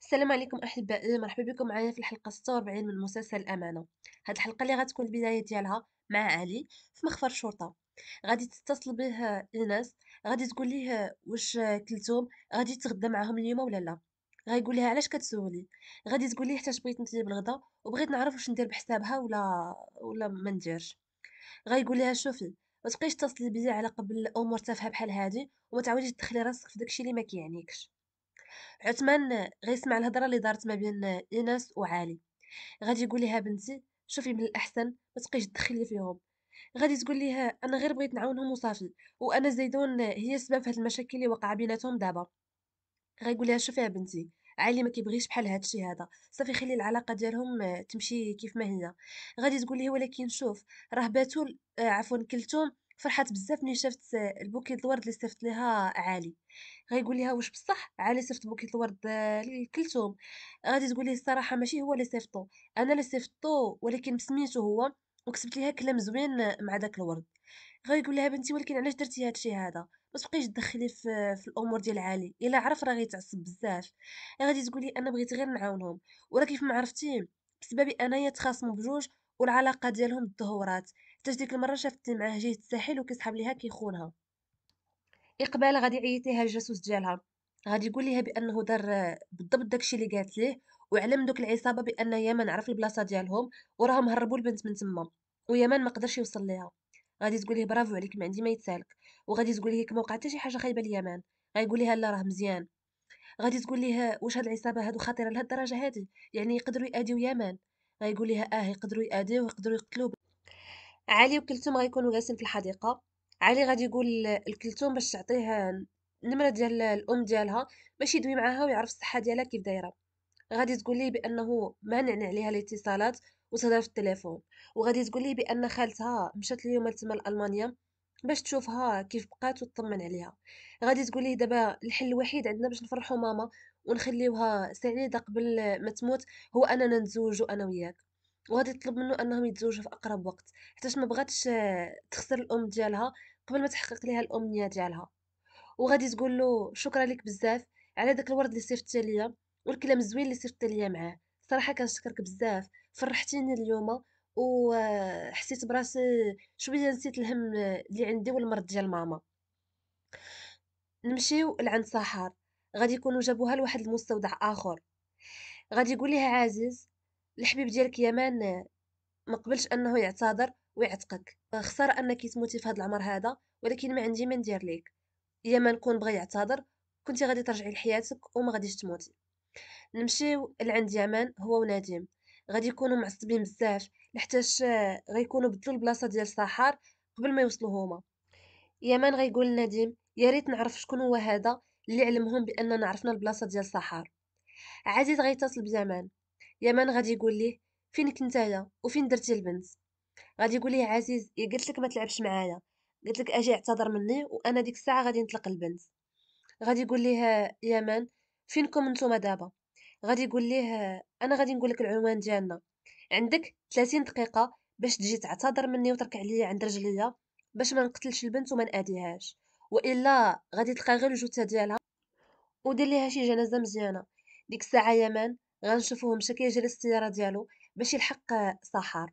السلام عليكم احبائي مرحبا بكم معايا في الحلقه 46 من مسلسل امانه هاد الحلقه اللي غتكون البدايه ديالها مع علي في مخفر الشرطه غادي تتصل به ايناس غادي تقول ليه واش كلتهم غادي تغدى معاهم اليوم ولا لا غايقول لها علاش كتسولي غادي تقول ليه حتى بغيت نطيب بالغدا وبغيت نعرف واش ندير بحسابها ولا ولا ما نديرش غايقول لها شوفي ما تبقيش تتصلي بيا على قبل امور تافهه بحال هادي وما تعاوديش تدخلي راسك في داكشي اللي ما كيعنيكش عثمان غيسمع الهضره اللي دارت ما بين ايناس وعلي غادي يقول لها بنتي شوفي من الاحسن ما تبقيش تدخلي فيهم غادي تقول لها انا غير بغيت نعاونهم وصافي وانا زيدون هي السبب في هاد المشاكل اللي وقع بيناتهم دابا غيقول لها شوفي يا بنتي علي ما كيبغيش بحال هادشي هذا صافي خلي العلاقه ديالهم تمشي كيف ما هي غادي تقول ليه ولكن شوف راه باتول آه، عفوا كلتوم فرحات بزاف ملي شافت البوكيت الورد اللي صيفط ليها علي غيقول ليها واش بصح علي صيفط بوكيت الورد آه، لكلثوم غادي تقول ليه الصراحه ماشي هو اللي صيفطو انا اللي صيفطو ولكن بسميتو هو وكتبت ليها كلام زوين مع داك الورد غيقول لها بنتي ولكن علاش درتي هادشي هذا ما تبقيش تدخلي في, في الامور ديال علي الا عرف راه غيتعصب بزاف غادي تقولي انا بغيت غير نعاونهم ولا كيف ما عرفتي بسببي انايا تخاصموا بجوج والعلاقه ديالهم تدهورات حتى ديك المره شافت معاه جهه الساحل وكيسحب ليها كيخونها اقبال غادي يعيط ليها الجاسوس ديالها غادي يقول ليها بانه دار بالضبط داكشي اللي قالت ليه وعلم دوك العصابه بان يمن عرف البلاصه ديالهم وراهم هربوا البنت من تما ويمن ما قدرش يوصل ليها غادي تقول ليه برافو عليك ما عندي ما يتسالك وغادي تقول ليه كما وقع حتى شي حاجه خايبه ليمن غايقول ليها لا راه مزيان غادي تقول ليها واش هاد العصابه هادو خطيره لهاد الدرجه هادي يعني يقدروا ياديو يمن غايقول ليها اه يقدروا ياديو ويقدروا يقتلوه علي وكلثوم غيكونوا جالسين في الحديقه علي غادي يقول الكلثوم باش تعطيه النمره ديال الام ديالها باش يدوي معاها ويعرف الصحه ديالها كيف دايره غادي تقول لي بانه مانع عليها الاتصالات وتهضر في التليفون وغادي تقول لي بان خالتها مشات اليوم لتما لالمانيا باش تشوفها كيف بقات وتطمن عليها غادي تقول لي دابا الحل الوحيد عندنا باش نفرحوا ماما ونخليوها سعيده قبل ما تموت هو اننا نتزوجوا انا وياك وغادي تطلب منه انهم يتزوجوا في اقرب وقت حيتاش ما بغاتش آه، تخسر الام ديالها قبل ما تحقق ليها الامنيه ديالها وغادي تقول له شكرا لك بزاف على داك الورد اللي صيفطت ليا والكلام الزوين اللي صيفطت ليا معاه صراحه كنشكرك بزاف فرحتيني اليوم وحسيت آه، براسي شويه نسيت الهم آه، اللي عندي والمرض ديال ماما نمشيو لعند صحار غادي يكونوا جابوها لواحد المستودع اخر غادي يقول لها عزيز الحبيب ديالك يمان ما قبلش انه يعتذر ويعتقك خسر انك تموتي في هذا العمر هذا ولكن ما عندي ما ندير ليك يمان كون بغى يعتذر كنتي غادي ترجعي لحياتك وما غاديش تموتي نمشيو لعند يمان هو ونديم غادي يكونوا معصبين بزاف لحتاش غيكونوا بدلوا البلاصه ديال الصحار قبل ما يوصلوا هما يمان غيقول لنديم يا ريت نعرف شكون هو هذا اللي علمهم باننا عرفنا البلاصه ديال الصحار عزيز غيتصل بيمان يمان غادي يقول ليه فين كنت انا وفين درتي البنت غادي يقول ليه عزيز يا إيه، قلت لك ما تلعبش معايا قلت لك اجي اعتذر مني وانا ديك الساعه غادي نطلق البنت غادي يقول ليه يمان فينكم نتوما دابا غادي يقول ليه انا غادي نقول لك العنوان ديالنا عندك 30 دقيقه باش تجي تعتذر مني وتركع ليا عند رجليا باش ما نقتلش البنت وما ناديهاش والا غادي تلقى غير الجثه ديالها ودير ليها شي جنازه مزيانه ديك الساعه يمان غنشوفوه مشى كيجري السياره ديالو باش يلحق صحار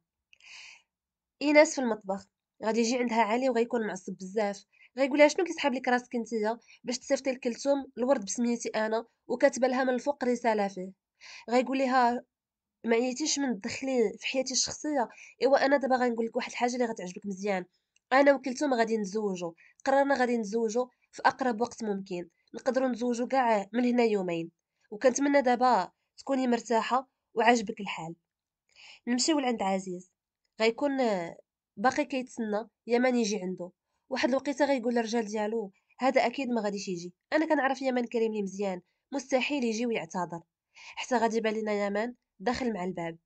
ايناس في المطبخ غادي يجي عندها علي وغيكون معصب بزاف غيقول لها شنو كيسحب لك راسك انتيا باش تصيفطي لكلثوم الورد بسميتي انا وكاتبه لها من الفوق رساله فيه غيقول لها ما عييتيش من تدخلي في حياتي الشخصيه ايوا انا دابا غنقول لك واحد الحاجه اللي غتعجبك مزيان انا وكلثوم غادي نتزوجوا قررنا غادي نتزوجوا في اقرب وقت ممكن نقدروا نتزوجوا كاع من هنا يومين وكنتمنى دابا تكوني مرتاحة وعاجبك الحال نمشيو لعند عزيز غيكون آه، باقي كيتسنى من يجي عنده واحد الوقيته غيقول للرجال ديالو هذا اكيد ما غاديش يجي انا كنعرف يمان كريم لي مزيان مستحيل يجي ويعتذر حتى غادي يبان لينا يمان داخل مع الباب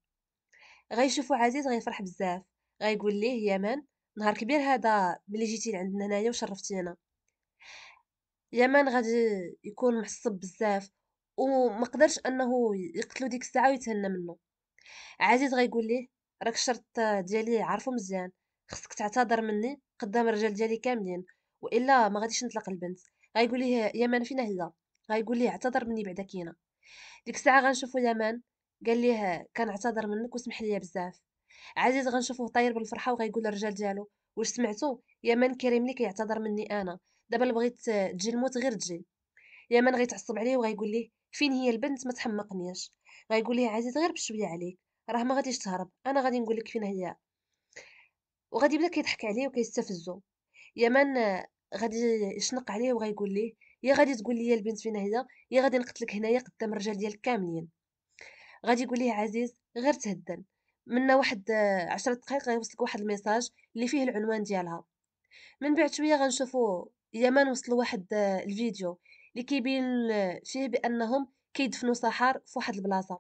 غيشوفو عزيز غيفرح بزاف غيقول ليه يمان نهار كبير هذا ملي جيتي لعندنا هنايا وشرفتينا يمن غادي يكون محصب بزاف وما قدرش انه يقتلو ديك الساعه ويتهنى منه عزيز غيقول ليه راك الشرط ديالي عارفو مزيان خصك تعتذر مني قدام الرجال ديالي كاملين والا ما غاديش نطلق البنت غيقول ليه يمان فينا هي غيقول ليه اعتذر مني بعدا كينا ديك الساعه غنشوفو يمان قال ليه كنعتذر منك وسمح ليا بزاف عزيز غنشوفوه طاير بالفرحه وغيقول للرجال ديالو واش سمعتو يمان كريم لي كيعتذر مني انا دابا بغيت تجي الموت غير تجي يا من غيتعصب عليه وغيقول ليه فين هي البنت ما تحمقنيش غيقول ليه عزيز غير بشويه عليك راه ما غاديش تهرب انا غادي نقول لك فين هي وغادي يبدا كيضحك عليه وكيستفزو يا من غادي يشنق عليه وغيقول ليه يا غادي تقول لي البنت فين هي يا غادي نقتلك هنايا قدام الرجال ديالك كاملين غادي يقول ليه عزيز غير تهدن منا واحد عشرة دقائق غيوصلك واحد الميساج اللي فيه العنوان ديالها من بعد شويه غنشوفو يمان وصل واحد الفيديو اللي كيبين فيه بانهم كيدفنوا صحار فواحد البلاصه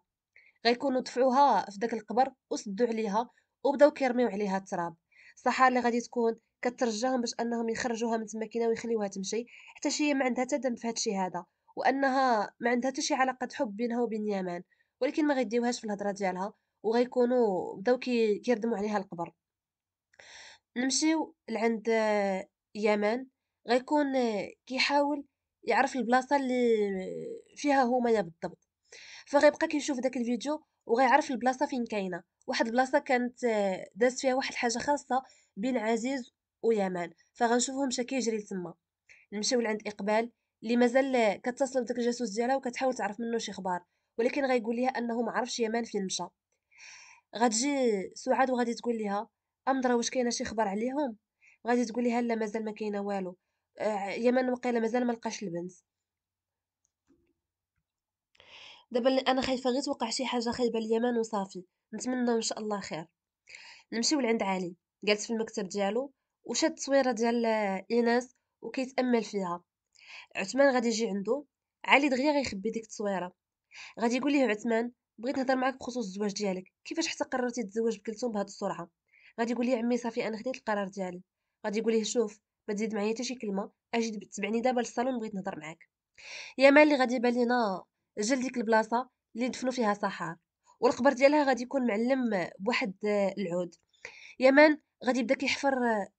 غيكونوا دفعوها في داك القبر وسدوا عليها وبداو كيرميو عليها التراب الصحار اللي غادي تكون كترجاهم باش انهم يخرجوها من تماكينها ويخليوها تمشي حتى شي ما عندها دم في هادشي هذا وانها ما عندها حتى شي علاقه حب بينها وبين يامان ولكن ما غيديوهاش في الهضره ديالها وغيكونوا بداو كيردموا عليها القبر نمشيو لعند يامان غيكون كيحاول يعرف البلاصه اللي فيها هما يا بالضبط فغيبقى كيشوف داك الفيديو وغيعرف البلاصه فين كاينه واحد البلاصه كانت داز فيها واحد الحاجه خاصه بين عزيز ويمان فغنشوفهم شكي كيجري تما نمشيو لعند اقبال اللي مازال كتصل بداك الجاسوس ديالها وكتحاول تعرف منه شي اخبار ولكن غيقول ليها انه ما عرفش يمان فين مشى غتجي سعاد وغادي تقول ليها امضره واش كاينه شي اخبار عليهم غادي تقول ليها لا مازال ما كاينه والو آه، يمن وقيلا مازال ما لقاش البنت دابا انا خايفه غير توقع شي حاجه خايبه اليمن وصافي نتمنى ان شاء الله خير نمشيو لعند علي جالس في المكتب ديالو وشاد التصويره ديال ايناس وكيتامل فيها عثمان غادي يجي عنده علي دغيا غيخبي ديك التصويره غادي يقول ليه عثمان بغيت نهضر معاك بخصوص الزواج ديالك كيفاش حتى قررتي تتزوج بكلثوم بهاد السرعه غادي يقول ليه عمي صافي انا خديت القرار ديالي غادي يقول ليه شوف ما تزيد معايا حتى شي كلمه اجي تبعني دابا للصالون بغيت نهضر معاك يا مال اللي غادي يبان لينا جل ديك البلاصه اللي دفنوا فيها صحار والقبر ديالها غادي يكون معلم بواحد العود يا مان غادي يبدا كيحفر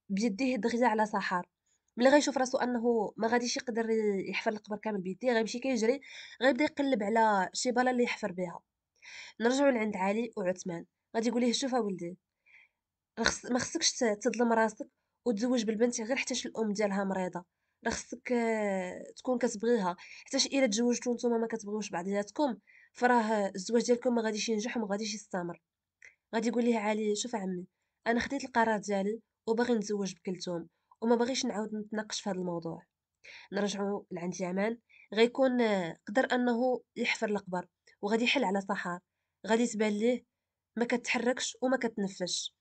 بيديه دغيا على صحار ملي غيشوف راسو انه ما غاديش يقدر يحفر القبر كامل بيديه غيمشي كيجري غيبدا يقلب على شي بلا اللي يحفر بها نرجعوا لعند علي وعثمان غادي يقول ليه شوف ولدي ما خصكش تظلم راسك وتزوج بالبنت غير حتىش الام ديالها مريضه راه خصك آه، تكون كتبغيها حتىش الا تزوجتو نتوما ما كتبغيوش بعضياتكم فراه الزواج ديالكم ما غاديش ينجح وما غاديش يستمر غادي يقول ليها علي شوف عمي انا خديت القرار ديالي وباغي نتزوج بكلتهم وما بغيش نعاود نتناقش في هذا الموضوع نرجعوا لعند يمان غيكون آه، قدر انه يحفر القبر وغادي يحل على صحار غادي تبان ليه ما كتحركش وما كتنفش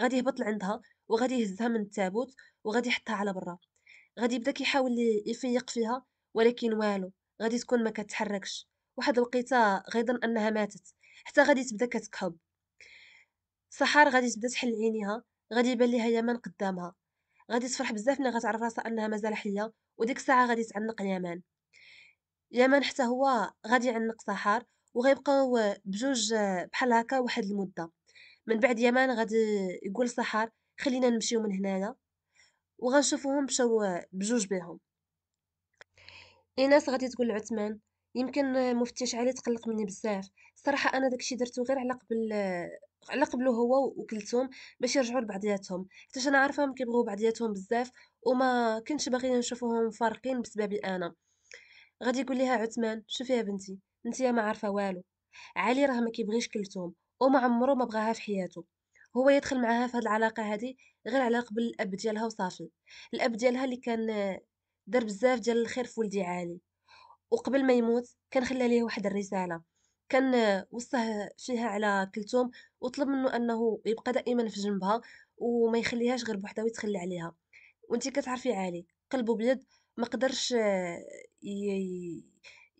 غادي يهبط لعندها وغادي يهزها من التابوت وغادي يحطها على برا غادي يبدا كيحاول يفيق فيها ولكن والو غادي تكون ما كتحركش واحد الوقيته غيظن انها ماتت حتى غادي تبدا كتكحب سحار غادي تبدا تحل عينيها غادي يبان ليها يمان قدامها غادي تفرح بزاف ملي غتعرف راسها انها مازال حيه وديك الساعه غادي تعنق يمان يمان حتى هو غادي يعنق سحار وغيبقاو بجوج بحال هكا واحد المده من بعد يمان غادي يقول سحار خلينا نمشيو من هنايا وغنشوفوهم مشاو بجوج بيهم ايناس غادي تقول لعثمان يمكن مفتش علي تقلق مني بزاف صراحه انا داكشي درتو غير على قبل على قبلو هو وكلتهم باش يرجعوا لبعضياتهم حيت انا عارفاهم كيبغيو بعضياتهم بزاف وما كنتش باغيه نشوفوهم فارقين بسببي انا غادي يقول لها عثمان شوفي يا بنتي انت ما عارفه والو علي راه ما كيبغيش كلتهم وما عمرو ما بغاها في حياته هو يدخل معها في هاد العلاقه هذه غير على قبل الاب ديالها وصافي الاب ديالها اللي كان دار بزاف ديال الخير في ولدي عالي وقبل ما يموت كان خلى ليه واحد الرساله كان وصاه فيها على كلثوم وطلب منه انه يبقى دائما في جنبها وما يخليهاش غير بوحدها ويتخلى عليها وانت كتعرفي عالي قلبه بيض ما قدرش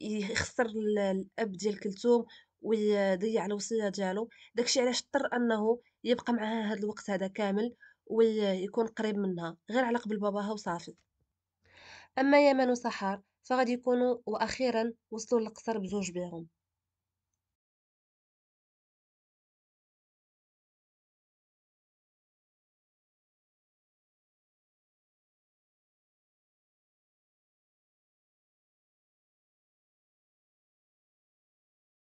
يخسر الاب ديال كلثوم ويضيع الوصيه ديالو داكشي علاش اضطر انه يبقى معاها هذا الوقت هذا كامل ويكون قريب منها غير على قبل باباها وصافي اما يمن وصحار فغادي يكونوا واخيرا وصلوا للقصر بزوج بيهم